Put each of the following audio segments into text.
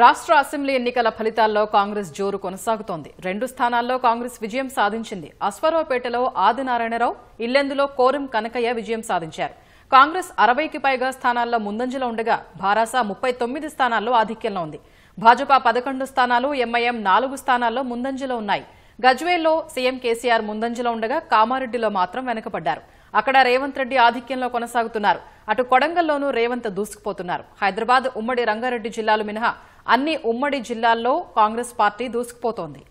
రాష్ట్ర అసెంబ్లీ ఎన్నికల ఫలితాల్లో కాంగ్రెస్ జోరు కొనసాగుతోంది రెండు స్థానాల్లో కాంగ్రెస్ విజయం సాధించింది అశ్వరావుపేటలో ఆదినారాయణరావు ఇల్లెందులో కోరం కనకయ్య విజయం సాధించారు కాంగ్రెస్ అరవైకి పైగా స్థానాల్లో ముందంజలో ఉండగా భారాసా ముప్పై తొమ్మిది స్థానాల్లో ఆధిక్యంలో ఉంది భాజపా పదకొండు స్థానాలు ఎంఐఎం నాలుగు స్థానాల్లో ముందంజలో ఉన్నాయి గజ్వేల్లో సీఎం కేసీఆర్ ముందంజలో ఉండగా కామారెడ్డిలో మాత్రం వెనుకబడ్డారు అక్కడ రేవంత్ రెడ్డి ఆధిక్యంలో కొనసాగుతున్నారు అటు కొడంగల్లోనూ రేవంత్ దూసుకుపోతున్నారు హైదరాబాద్ ఉమ్మడి రంగారెడ్డి జిల్లాలు మినహా అన్ని ఉమ్మడి జిల్లాల్లో కాంగ్రెస్ పార్టీ దూసుకుపోతోంది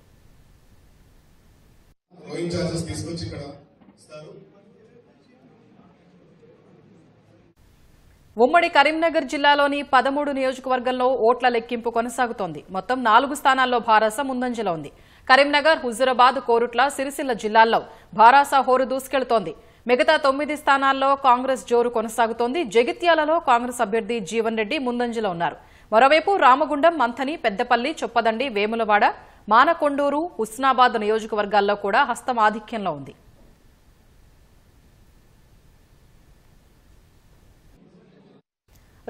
ఉమ్మడి కరీంనగర్ జిల్లాలోని పదమూడు నియోజకవర్గంలో ఓట్ల లెక్కింపు కొనసాగుతోంది మొత్తం నాలుగు స్థానాల్లో భారాస ముందంజలో ఉంది కరీంనగర్ హుజురాబాద్ కోరుట్ల సిరిసిల్ల జిల్లాల్లో భారాస హోరు దూసుకెళ్తోంది మిగతా తొమ్మిది స్థానాల్లో కాంగ్రెస్ జోరు కొనసాగుతోంది జగిత్యాలలో కాంగ్రెస్ అభ్యర్థి జీవన్ రెడ్డి ముందంజలో ఉన్నారు మరోవైపు రామగుండం మంథని పెద్దపల్లి చొప్పదండి వేములవాడ మానకొండూరు హుస్నాబాద్ నియోజకవర్గాల్లో కూడా హస్తం ఆధిక్యంలో ఉంది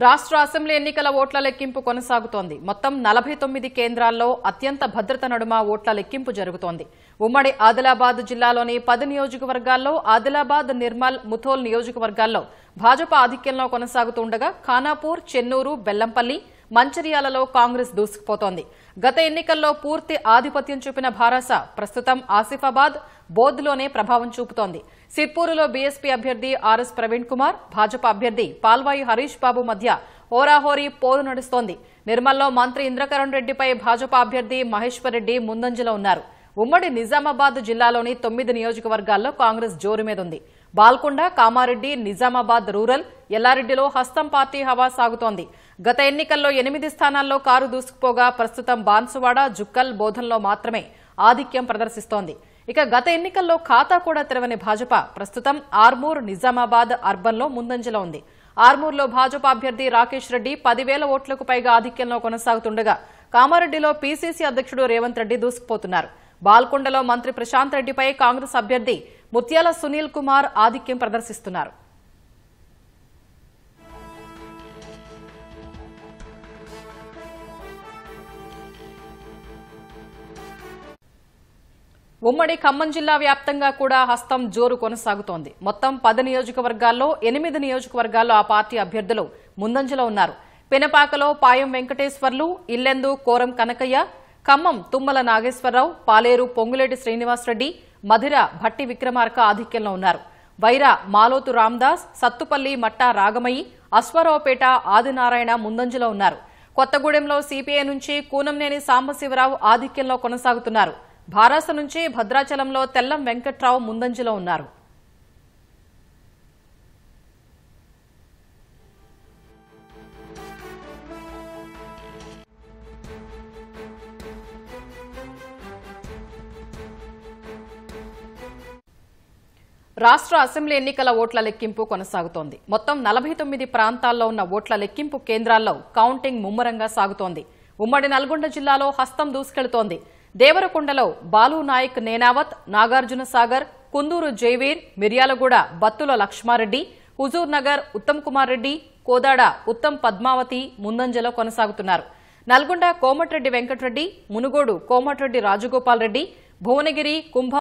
రాష్ట్ర అసెంబ్లీ ఎన్నికల ఓట్ల లెక్కింపు కొనసాగుతోంది మొత్తం నలభై తొమ్మిది కేంద్రాల్లో అత్యంత భద్రత నడుమ ఓట్ల లెక్కింపు జరుగుతోంది ఉమ్మడి ఆదిలాబాద్ జిల్లాలోని పది నియోజకవర్గాల్లో ఆదిలాబాద్ నిర్మల్ ముథోల్ నియోజకవర్గాల్లో భాజపా ఆధిక్యంలో కొనసాగుతుండగా ఖానాపూర్ చెన్నూరు బెల్లంపల్లి మంచిర్యాలలో కాంగ్రెస్ దూసుకుపోతోంది గత ఎన్నికల్లో పూర్తి ఆధిపత్యం చూపిన భారాస ప్రస్తుతం ఆసిఫాబాద్ బోద్లోనే ప్రభావం చూపుతోంది సిర్పూరులో బీఎస్పీ అభ్యర్థి ఆర్ఎస్ ప్రవీణ్ కుమార్ భాజపా అభ్యర్థి పాల్వాయి హరీష్ బాబు మధ్య హోరాహోరీ పోరు నడుస్తోంది నిర్మల్లో మంత్రి ఇంద్రకరణ్ రెడ్డిపై భాజపా అభ్యర్థి మహేశ్వర్ రెడ్డి ముందంజలో ఉన్నారు ఉమ్మడి నిజామాబాద్ జిల్లాలోని తొమ్మిది నియోజకవర్గాల్లో కాంగ్రెస్ జోరు మీదుంది బాల్కొండ కామారెడ్డి నిజామాబాద్ రూరల్ ఎల్లారెడ్డిలో హస్తం పార్టీ హవా సాగుతోంది గత ఎన్నికల్లో ఎనిమిది స్థానాల్లో కారు దూసుకుపోగా ప్రస్తుతం బాన్సువాడ జుక్కల్ బోధనలో మాత్రమే ఆధిక్యం ప్రదర్శిస్తోంది ఇక గత ఎన్నికల్లో ఖాతా కూడా తెరవని భాజపా ప్రస్తుతం ఆర్మూర్ నిజామాబాద్ అర్బన్లో ముందంజలో ఉంది ఆర్మూర్లో భాజపా అభ్యర్థి రాకేష్ రెడ్డి పదివేల ఓట్లకు పైగా ఆధిక్యంలో కొనసాగుతుండగా కామారెడ్డిలో పీసీసీ అధ్యక్షుడు రేవంత్ రెడ్డి దూసుకుపోతున్నారు బాల్కొండలో మంత్రి ప్రశాంత్ రెడ్డిపై కాంగ్రెస్ అభ్యర్థి ముత్యాల సునీల్ కుమార్ ఆధిక్యం ప్రదర్శిస్తున్నారు ఉమ్మడి ఖమ్మం జిల్లా వ్యాప్తంగా కూడా హస్తం జోరు కొనసాగుతోంది మొత్తం పది నియోజకవర్గాల్లో ఎనిమిది నియోజకవర్గాల్లో ఆ పార్టీ అభ్యర్థులు ముందంజలో ఉన్నారు పెనపాకలో పాయం వెంకటేశ్వర్లు ఇల్లెందు కోరం కనకయ్య ఖమ్మం తుమ్మల నాగేశ్వరరావు పాలేరు పొంగులేటి శ్రీనివాసరెడ్డి మధిర భట్టి విక్రమార్క ఆధిక్యంలో ఉన్నారు వైరా మాలోతు రామ్దాస్ సత్తుపల్లి మట్టా రాగమయ్యి అశ్వరావుపేట ఆదినారాయణ ముందంజలో ఉన్నారు కొత్తగూడెంలో సిపిఐ నుంచి కూనంనేని సాంబశివరావు ఆధిక్యంలో కొనసాగుతున్నారు భారాస నుంచి భద్రాచలంలో తెల్లం వెంకట్రావు ముందంజలో ఉన్నారు రాష్ట్ర అసెంబ్లీ ఎన్నికల ఓట్ల లెక్కింపు కొనసాగుతోంది మొత్తం నలభై తొమ్మిది ప్రాంతాల్లో ఉన్న ఓట్ల లెక్కింపు కేంద్రాల్లో కౌంటింగ్ ముమ్మరంగా సాగుతోంది ఉమ్మడి నల్గొండ జిల్లాలో హస్తం దూసుకెళ్తోంది దేవరకొండలో బాలు నాయక్ నేనావత్ నాగార్జున సాగర్ కుందూరు జైవీర్ మిర్యాలగూడ బత్తుల లక్ష్మారెడ్డి హుజూర్ నగర్ ఉత్తమ్ కుమార్ రెడ్డి కోదాడ ఉత్తమ్ పద్మావతి ముందంజలో కొనసాగుతున్నారు నల్గొండ కోమటిరెడ్డి వెంకటరెడ్డి మునుగోడు కోమటిరెడ్డి రాజగోపాల్ రెడ్డి భువనగిరి కుంభ